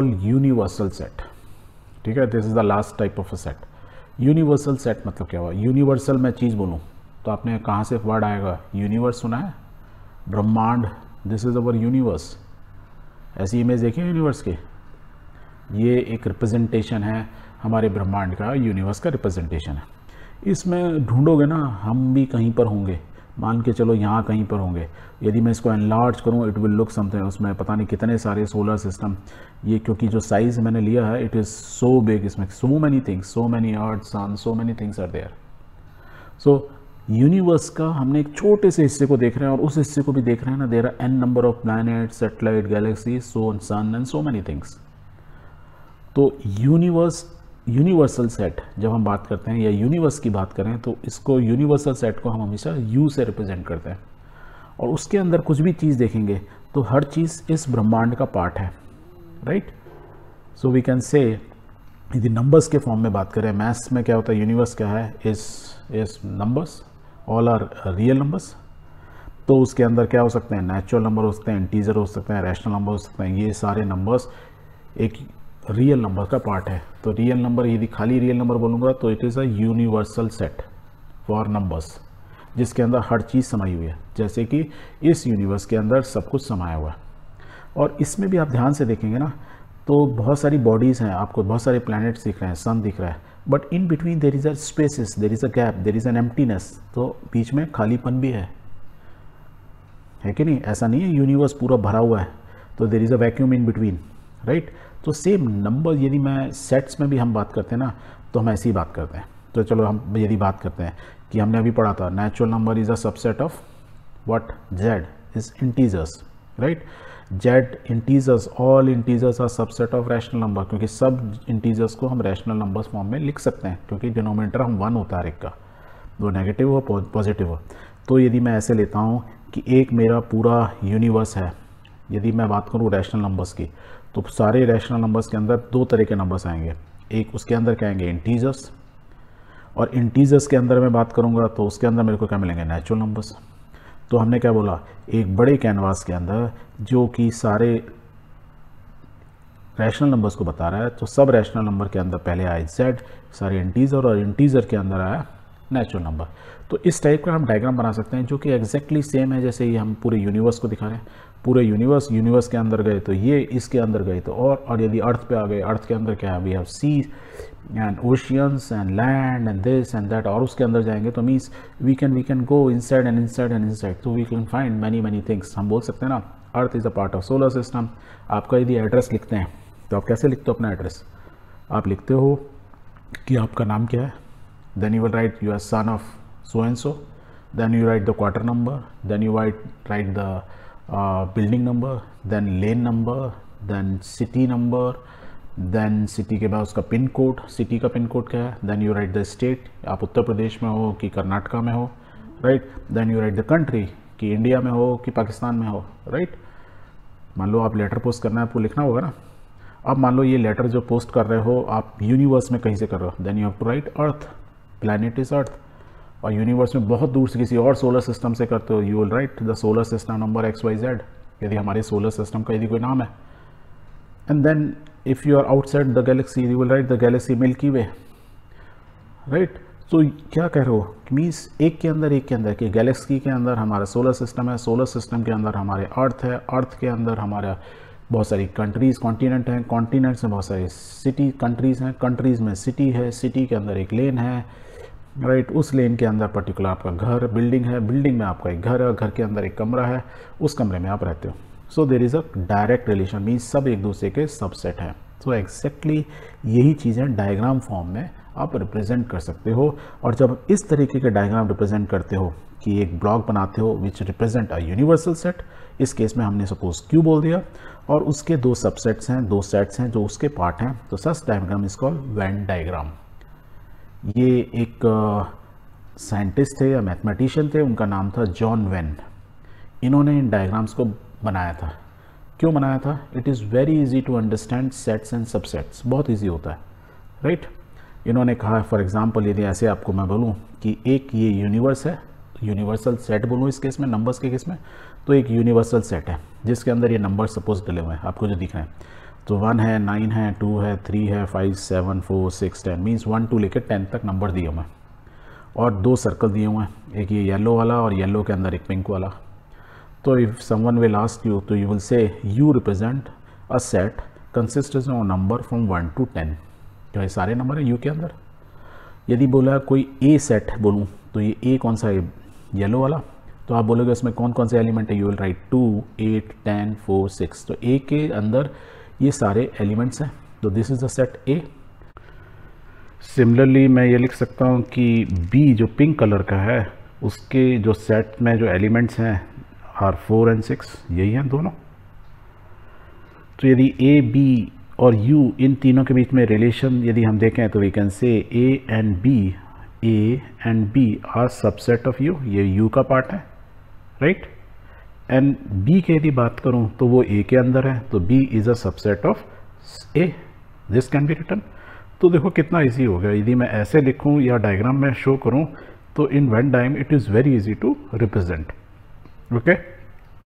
called universal set ठीक है this is the last type of a set universal set मतलब क्या हुआ यूनिवर्सल मैं चीज़ बोलूँ तो आपने कहाँ से वर्ड आएगा यूनिवर्स सुना है ब्रह्मांड दिस इज अवर यूनिवर्स ऐसी इमेज देखिए यूनिवर्स के ये एक रिप्रेजेंटेशन है हमारे ब्रह्मांड का यूनिवर्स का रिप्रेजेंटेशन है इसमें ढूंढोगे ना हम भी कहीं पर होंगे मान के चलो यहाँ कहीं पर होंगे यदि मैं इसको एनलार्ज करूँ इट विल लुक समथिंग उसमें पता नहीं कितने सारे सोलर सिस्टम ये क्योंकि जो साइज़ मैंने लिया है इट इज़ सो बिग इसमें so many things so many earth sun so many things are there so universe का हमने एक छोटे से हिस्से को देख रहे हैं और उस हिस्से को भी देख रहे हैं ना there are an number of planet satellite galaxy so sun and so many things तो यूनिवर्स यूनिवर्सल सेट जब हम बात करते हैं या यूनिवर्स की बात करें तो इसको यूनिवर्सल सेट को हम हमेशा यू से रिप्रेजेंट करते हैं और उसके अंदर कुछ भी चीज़ देखेंगे तो हर चीज़ इस ब्रह्मांड का पार्ट है राइट सो वी कैन से यदि नंबर्स के फॉर्म में बात करें मैथ्स में क्या होता है यूनिवर्स क्या है इस इस numbers all are real numbers तो उसके अंदर क्या हो सकते हैं नेचुरल नंबर हो सकते हैं इंटीजर हो सकते हैं रैशनल नंबर हो सकते हैं ये सारे नंबर्स एक रियल नंबर का पार्ट है तो रियल नंबर यदि खाली रियल नंबर बोलूँगा तो it is a universal set for numbers जिसके अंदर हर चीज़ समाई हुई है जैसे कि इस यूनिवर्स के अंदर सब कुछ समाया हुआ है और इसमें भी आप ध्यान से देखेंगे ना तो बहुत सारी बॉडीज़ हैं आपको बहुत सारे प्लैनेट्स दिख रहे हैं सन दिख रहा है but in between there is a spaces there is a gap there is an emptiness तो बीच में खालीपन भी है है कि नहीं ऐसा नहीं है यूनिवर्स पूरा भरा हुआ है तो there is a vacuum in between right तो सेम नंबर यदि मैं सेट्स में भी हम बात करते हैं ना तो हम ऐसी ही बात करते हैं तो चलो हम यदि बात करते हैं कि हमने अभी पढ़ा था natural number is a subset of what Z is integers right Z integers all integers are subset of rational number क्योंकि सब इंटीजर्स को हम रैशनल नंबर फॉर्म में लिख सकते हैं क्योंकि डिनोमिनेटर हम वन होता है एक का दो नेगेटिव हो पॉजिटिव हो तो यदि मैं ऐसे लेता हूँ कि एक मेरा पूरा यूनिवर्स है यदि मैं बात करूँ रैशनल नंबर्स की तो सारे रैशनल नंबर्स के अंदर दो तरह के नंबर्स आएंगे एक उसके अंदर क्या आएंगे इंटीजर्स और इंटीजर्स के अंदर मैं बात करूंगा तो उसके अंदर मेरे को क्या मिलेंगे नेचुरल नंबर्स तो हमने क्या बोला एक बड़े कैनवास के अंदर जो कि सारे रैशनल नंबर्स को बता रहा है तो सब रैशनल नंबर के अंदर पहले आए जेड सारे इंटीजर और इंटीजर के अंदर आया नेचुरल नंबर तो इस टाइप का हम डायग्राम बना सकते हैं जो कि एग्जैक्टली सेम है जैसे ये हम पूरे यूनिवर्स को दिखा रहे हैं पूरे यूनिवर्स यूनिवर्स के अंदर गए तो ये इसके अंदर गए तो और और यदि अर्थ पे आ गए अर्थ के अंदर क्या है we have sea and oceans and land and this and that और उसके अंदर जाएंगे तो means we can we can go inside and inside and inside तो we can find many many things हम बोल सकते हैं ना earth is a part of solar system आपका यदि एड्रेस लिखते हैं तो आप कैसे लिखते हो अपना एड्रेस आप लिखते हो कि आपका नाम क्या है then you will write you are son of so and so then you write the quarter number then you write write the uh, building number then lane number then city number then city के बाद उसका pin code city का pin code क्या है then you write the state आप उत्तर प्रदेश में हो कि कर्नाटका में हो right then you write the country कि इंडिया में हो कि पाकिस्तान में हो राइट मान लो आप लेटर पोस्ट करना है आपको लिखना होगा ना अब मान लो ये लेटर जो पोस्ट कर रहे हो आप यूनिवर्स में कहीं से कर रहे हो then you have to write earth planet is earth और यूनिवर्स में बहुत दूर से किसी और सोलर सिस्टम से करते हो you will write the solar system number X Y Z यदि हमारे सोलर सिस्टम का यदि कोई नाम है and then if you are outside the galaxy you will write the galaxy milky way right तो क्या कह रहे हो मीन्स एक के अंदर एक के अंदर कि गैलेक्सी के अंदर हमारा सोलर सिस्टम है सोलर सिस्टम के अंदर हमारे अर्थ है अर्थ के अंदर हमारा बहुत सारी कंट्रीज़ कॉन्टीनेंट हैं कॉन्टीनेंट्स में बहुत सारी सिटी कंट्रीज़ हैं कंट्रीज़ में सिटी है सिटी के अंदर एक लेन है राइट right, उस लेन के अंदर पर्टिकुलर आपका घर बिल्डिंग है बिल्डिंग में आपका एक घर है घर के अंदर एक कमरा है उस कमरे में आप रहते हो so there is a direct relation means सब एक दूसरे के सबसेट हैं सो एग्जैक्टली यही चीज़ें डायग्राम फॉर्म में आप रिप्रेजेंट कर सकते हो और जब इस तरीके के डायग्राम रिप्रेजेंट करते हो कि एक ब्लॉक बनाते हो which represent a universal set इस केस में हमने सपोज क्यू बोल दिया और उसके दो सबसेट्स हैं दो सेट्स हैं जो उसके पार्ट हैं तो such diagram is called Venn diagram ये एक साइंटिस्ट थे या मैथमेटिशियन थे उनका नाम था जॉन वैन इन्होंने इन डायग्राम्स को बनाया था क्यों बनाया था it is very easy to understand sets and subsets बहुत इजी होता है राइट right? इन्होंने कहा फॉर एग्ज़ाम्पल यदि ऐसे आपको मैं बोलूँ कि एक ये यूनिवर्स है यूनिवर्सल सेट बोलूँ इस केस में नंबर्स के केस में तो एक यूनिवर्सल सेट है जिसके अंदर ये नंबर सपोज डले हुए हैं आपको जो दिख रहे हैं तो वन है नाइन है टू है थ्री है five seven four six ten means one to लेकर टेन तक नंबर दिए हुए हैं और दो सर्कल दिए हुए हैं एक ये येलो वाला और येलो के अंदर एक पिंक वाला तो if someone will ask you तो you will say you represent a set consistence of number from one to ten जो है सारे नंबर हैं यू के अंदर यदि बोला कोई ए सेट बोलूँ तो ये ए कौन सा है येलो वाला तो आप बोलोगे उसमें कौन कौन से एलिमेंट है you will write two eight ten four six तो ए के अंदर ये सारे एलिमेंट्स हैं तो this is the set A similarly मैं ये लिख सकता हूँ कि बी जो पिंक कलर का है उसके जो सेट में जो एलिमेंट्स हैं आर फोर एंड सिक्स यही हैं दोनों तो यदि ए बी और U इन तीनों के बीच में रिलेशन यदि हम देखें तो we can say A and B A and B are subset of U ये U का पार्ट है राइट एंड B की यदि बात करूं तो वो A के अंदर है तो B is a subset of A this can be written तो देखो कितना ईजी हो गया यदि मैं ऐसे लिखूं या डायग्राम में शो करूं तो in one time it is very easy to represent okay